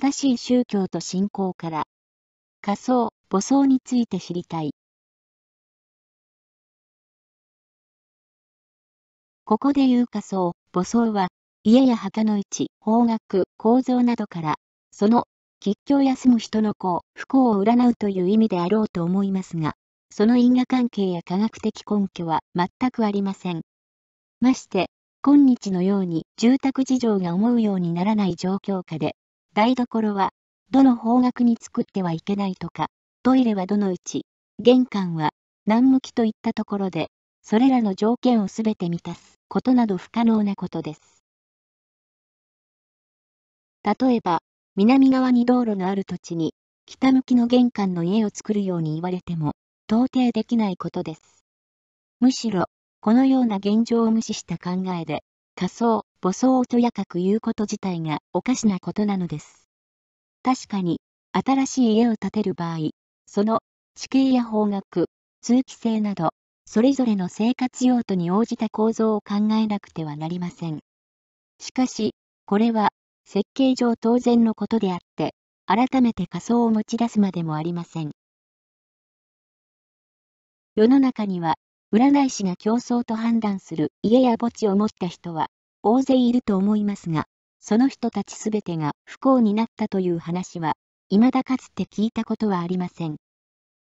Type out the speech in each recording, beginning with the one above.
正しい宗教と信仰から、仮想、母相について知りたい。ここで言う仮想、母相は、家や墓の位置、方角、構造などから、その、吉居休む人の子、不幸を占うという意味であろうと思いますが、その因果関係や科学的根拠は全くありません。まして、今日のように住宅事情が思うようにならない状況下で、台所は、どの方角に作ってはいけないとか、トイレはどの位置、玄関は、何向きといったところで、それらの条件をすべて満たすことなど不可能なことです。例えば、南側に道路のある土地に、北向きの玄関の家を作るように言われても、到底できないことです。むしろ、このような現状を無視した考えで、仮想、母をとやかく言うこと自体がおかしなことなのです。確かに、新しい家を建てる場合、その地形や方角、通気性など、それぞれの生活用途に応じた構造を考えなくてはなりません。しかし、これは設計上当然のことであって、改めて仮想を持ち出すまでもありません。世の中には、占い師が競争と判断する家や墓地を持った人は、大勢いると思いますが、その人たちすべてが不幸になったという話は、未だかつて聞いたことはありません。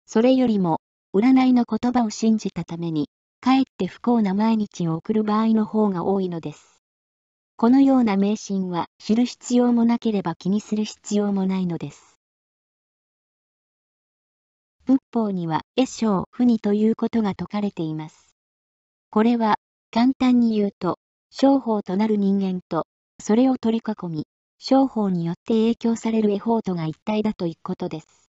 それよりも、占いの言葉を信じたために、かえって不幸な毎日を送る場合の方が多いのです。このような迷信は知る必要もなければ気にする必要もないのです。仏法には、絵性不二ということが説かれています。これは、簡単に言うと、商法となる人間と、それを取り囲み、商法によって影響されるエォートが一体だということです。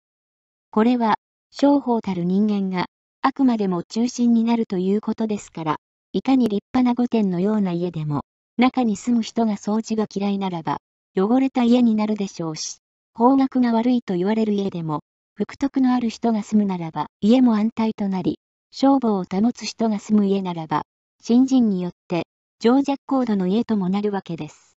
これは、商法たる人間が、あくまでも中心になるということですから、いかに立派な御殿のような家でも、中に住む人が掃除が嫌いならば、汚れた家になるでしょうし、方角が悪いと言われる家でも、福徳のある人が住むならば、家も安泰となり、勝負を保つ人が住む家ならば、新人によって情弱高度の家ともなるわけです。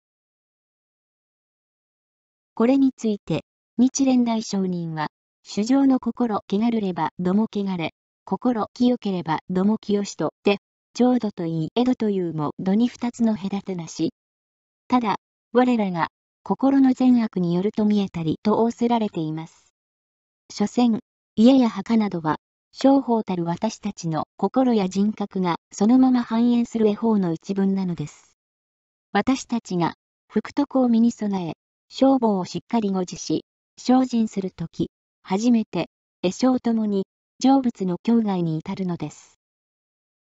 これについて、日蓮大聖人は、主情の心汚れればども汚れ、心清ければども清しとで、浄土といい江戸というも土に二つの隔てなし。ただ、我らが心の善悪によると見えたりと仰せられています。所詮、家や墓などは商法たる私たちの心や人格がそのまま反映する絵法の一文なのです。私たちが福徳を身に備え、消防をしっかり護持し、精進するとき、初めて、絵生ともに、成仏の境外に至るのです。